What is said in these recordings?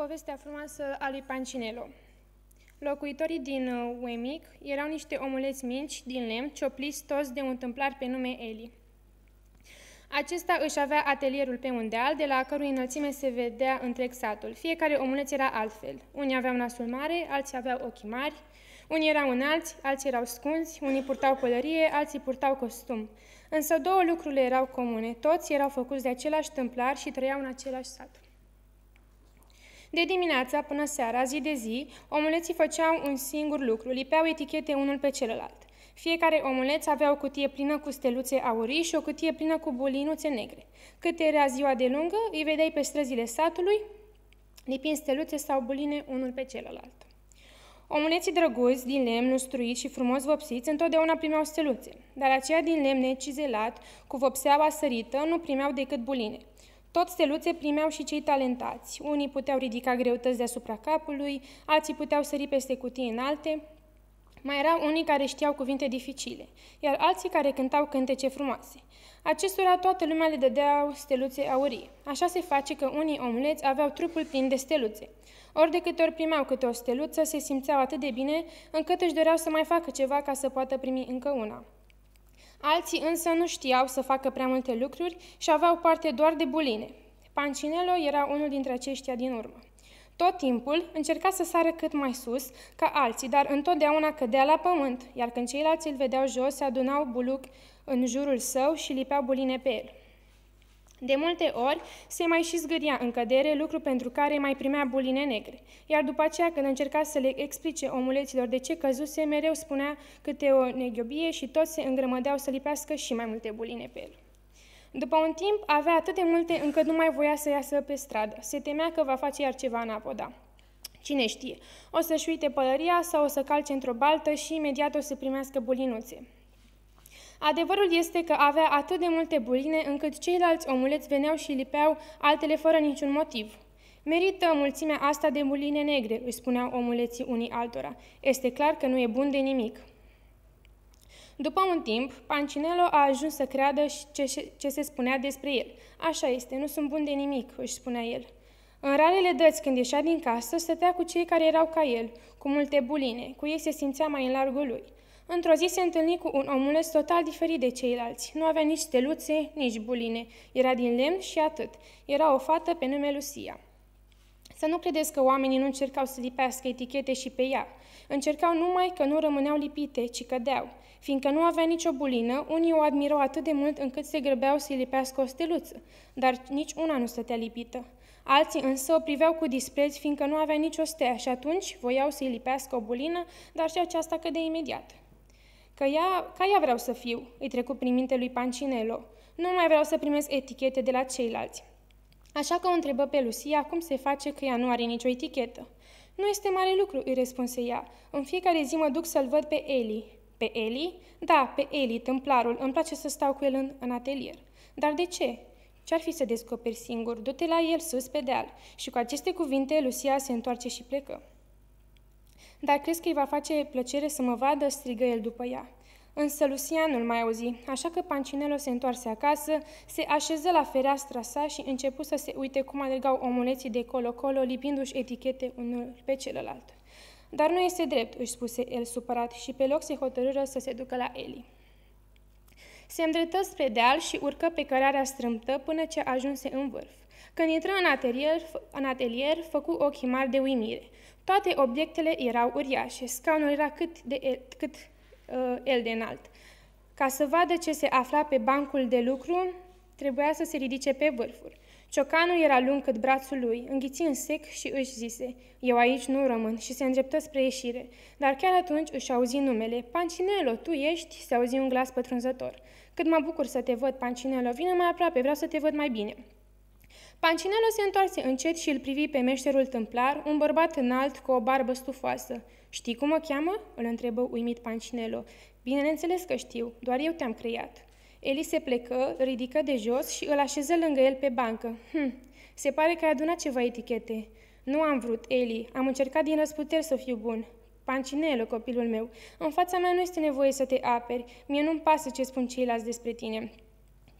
povestea frumoasă a lui Pancinello. Locuitorii din uh, Uemic erau niște omuleți minci din lemn, ciopliți toți de un tâmplar pe nume Eli. Acesta își avea atelierul pe un deal, de la cărui înălțime se vedea întreg satul. Fiecare omuleț era altfel. Unii aveau nasul mare, alții aveau ochi mari, unii erau înalți, alții erau scunzi, unii purtau pălărie, alții purtau costum. Însă două lucruri erau comune. Toți erau făcuți de același tâmplar și trăiau în același sat. De dimineața până seara, zi de zi, omuleții făceau un singur lucru, lipeau etichete unul pe celălalt. Fiecare omuleț avea o cutie plină cu steluțe aurii și o cutie plină cu bulinuțe negre. Cât era ziua de lungă, îi vedeai pe străzile satului, lipind steluțe sau buline unul pe celălalt. Omuleții drăguți, din lemn, lustruiți și frumos vopsiți, întotdeauna primeau steluțe, dar aceia din lemn necizelat, cu vopseaua sărită, nu primeau decât buline. Tot steluțe primeau și cei talentați. Unii puteau ridica greutăți deasupra capului, alții puteau sări peste cutii înalte, mai erau unii care știau cuvinte dificile, iar alții care cântau cântece frumoase. Acestora toată lumea le dădeau steluțe aurie. Așa se face că unii omuleți aveau trupul plin de steluțe. Ori de câte ori primeau câte o steluță, se simțeau atât de bine încât își doreau să mai facă ceva ca să poată primi încă una. Alții însă nu știau să facă prea multe lucruri și aveau parte doar de buline. Pancinello era unul dintre aceștia din urmă. Tot timpul încerca să sară cât mai sus ca alții, dar întotdeauna cădea la pământ, iar când ceilalți îl vedeau jos, se adunau buluc în jurul său și lipeau buline pe el. De multe ori se mai și zgâria în cădere, lucru pentru care mai primea buline negre. Iar după aceea, când încerca să le explice omuleților de ce căzuse, mereu spunea câte o neghiobie și toți se îngrămădeau să lipească și mai multe buline pe el. După un timp, avea atât de multe încât nu mai voia să iasă pe stradă. Se temea că va face iar ceva în apoda. Cine știe, o să-și uite pălăria sau o să calce într-o baltă și imediat o să primească bulinuțe. Adevărul este că avea atât de multe buline încât ceilalți omuleți veneau și lipeau altele fără niciun motiv. Merită mulțimea asta de buline negre, îi spuneau omuleții unii altora. Este clar că nu e bun de nimic. După un timp, Pancinello a ajuns să creadă ce, ce se spunea despre el. Așa este, nu sunt bun de nimic, își spunea el. În ralele dăți, când ieșea din casă, stătea cu cei care erau ca el, cu multe buline, cu ei se simțea mai în largul lui. Într-o zi se întâlni cu un omuleț total diferit de ceilalți. Nu avea nici steluțe, nici buline. Era din lemn și atât. Era o fată pe nume Lucia. Să nu credeți că oamenii nu încercau să lipească etichete și pe ea. Încercau numai că nu rămâneau lipite, ci cădeau. Fiindcă nu avea nicio bulină, unii o admirau atât de mult încât se grăbeau să-i lipească o steluță, dar nici una nu stătea lipită. Alții însă o priveau cu dispreț, fiindcă nu avea nicio stea și atunci voiau să-i lipească o bulină, dar și aceasta cădea imediat. Că ea, ca ea vreau să fiu, îi trecu prin minte lui Pancinello. Nu mai vreau să primesc etichete de la ceilalți. Așa că o întrebă pe Lucia cum se face că ea nu are nicio etichetă. Nu este mare lucru, îi răspunse ea. În fiecare zi mă duc să-l văd pe Eli. Pe Eli? Da, pe Eli, templarul. Îmi place să stau cu el în, în atelier. Dar de ce? Ce-ar fi să descoperi singur? Du-te la el sus pe deal. Și cu aceste cuvinte, Lucia se întoarce și plecă. Dar crezi că îi va face plăcere să mă vadă?" strigă el după ea. Însă Lucia nu-l mai auzi, așa că Pancinelo se întoarse acasă, se așeză la fereastra sa și începu să se uite cum alergau omuleții de colo-colo, lipindu-și etichete unul pe celălalt. Dar nu este drept, își spuse el supărat și pe loc se hotărâră să se ducă la Eli. Se îndreptă spre deal și urcă pe cărarea strâmtă până ce ajunse în vârf. Când intră în atelier, în atelier făcu ochii mari de uimire. Toate obiectele erau uriașe, scaunul era cât, de, el, cât uh, el de înalt. Ca să vadă ce se afla pe bancul de lucru, trebuia să se ridice pe vârfuri. Ciocanul era lung cât brațul lui, înghiți în sec și își zise, eu aici nu rămân și se îndreptă spre ieșire, dar chiar atunci își auzi numele, Pancinelo, tu ești? se auzi un glas pătrunzător. Cât mă bucur să te văd, Pancinelo, vină mai aproape, vreau să te văd mai bine. Pancinelo se întoarse încet și îl privi pe meșterul tâmplar, un bărbat înalt cu o barbă stufoasă. Știi cum o cheamă?" îl întrebă uimit Pancinelo. Bineînțeles că știu, doar eu te-am creat." Eli se plecă, ridică de jos și îl așeză lângă el pe bancă. Hm, se pare că ai adunat ceva etichete. Nu am vrut, Eli, am încercat din răsputeri să fiu bun. Pancinelo, copilul meu, în fața mea nu este nevoie să te aperi, mie nu-mi pasă ce spun ceilalți despre tine.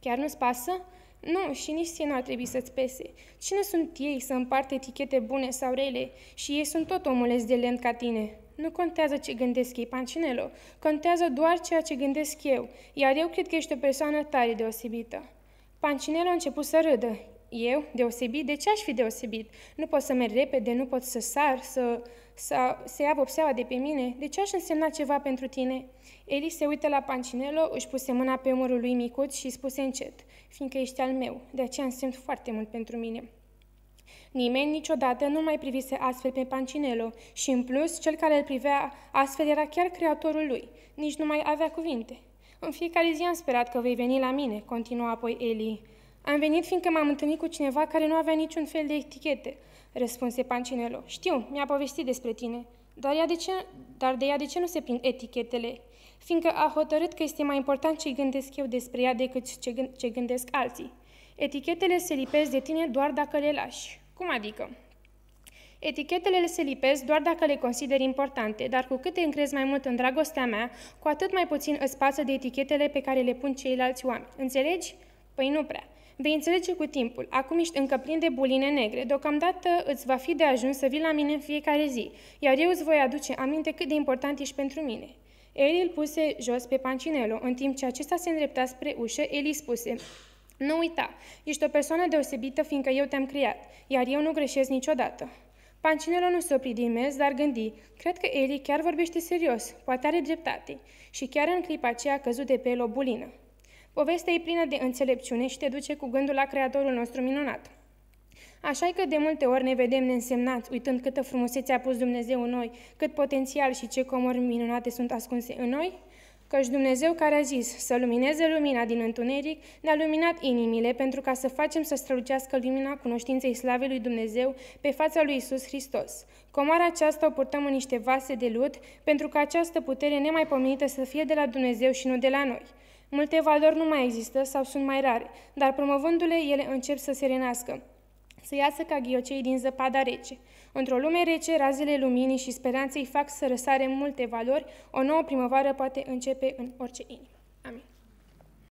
Chiar nu-ți pasă? Nu, și nici ție n-ar trebui să-ți pese. Cine sunt ei să împarte etichete bune sau rele? Și ei sunt tot omuleți de lemn ca tine. Nu contează ce gândesc ei, Pancinelo. Contează doar ceea ce gândesc eu, iar eu cred că ești o persoană tare deosebită. Pancinelo a început să râdă eu deosebit? De ce aș fi deosebit? Nu pot să merg repede, nu pot să sar, să, să, să ia vopseaua de pe mine? De ce aș însemna ceva pentru tine? Eli se uită la Pancinelo, își puse mâna pe umărul lui micuț și spuse încet, fiindcă ești al meu, de aceea însemn foarte mult pentru mine. Nimeni niciodată nu mai privise astfel pe Pancinelo și, în plus, cel care îl privea astfel era chiar creatorul lui. Nici nu mai avea cuvinte. În fiecare zi am sperat că vei veni la mine, continua apoi Eli. Am venit fiindcă m-am întâlnit cu cineva care nu avea niciun fel de etichete, răspunse Pancinelo. Știu, mi-a povestit despre tine, dar, ea de ce, dar de ea de ce nu se prind etichetele? Fiindcă a hotărât că este mai important ce gândesc eu despre ea decât ce, gând, ce gândesc alții. Etichetele se lipesc de tine doar dacă le lași. Cum adică? Etichetele se lipesc doar dacă le consideri importante, dar cu cât te încrezi mai mult în dragostea mea, cu atât mai puțin îți pasă de etichetele pe care le pun ceilalți oameni. Înțelegi? Păi nu prea de înțelege cu timpul. Acum ești încă plin de buline negre. Deocamdată îți va fi de ajuns să vii la mine în fiecare zi, iar eu îți voi aduce aminte cât de important ești pentru mine. Eli îl puse jos pe Pancinello, în timp ce acesta se îndrepta spre ușă, Eli spuse, Nu uita, ești o persoană deosebită, fiindcă eu te-am creat, iar eu nu greșesc niciodată. Pancinello nu se opri din mers, dar gândi, cred că Eli chiar vorbește serios, poate are dreptate, și chiar în clipa aceea a căzut de pe el o bulină. Povestea e plină de înțelepciune și te duce cu gândul la Creatorul nostru minunat. Așa că de multe ori ne vedem neînsemnați, uitând câtă frumusețe a pus Dumnezeu în noi, cât potențial și ce comori minunate sunt ascunse în noi, căci Dumnezeu care a zis să lumineze lumina din întuneric, ne-a luminat inimile pentru ca să facem să strălucească lumina cunoștinței slavei lui Dumnezeu pe fața lui Isus Hristos. Comara aceasta o purtăm în niște vase de lut pentru ca această putere nemaipomenită să fie de la Dumnezeu și nu de la noi. Multe valori nu mai există sau sunt mai rare, dar promovându-le, ele încep să se renască, să iasă ca ghiocei din zăpada rece. Într-o lume rece, razele luminii și speranței fac să răsare multe valori, o nouă primăvară poate începe în orice inimă. Amin.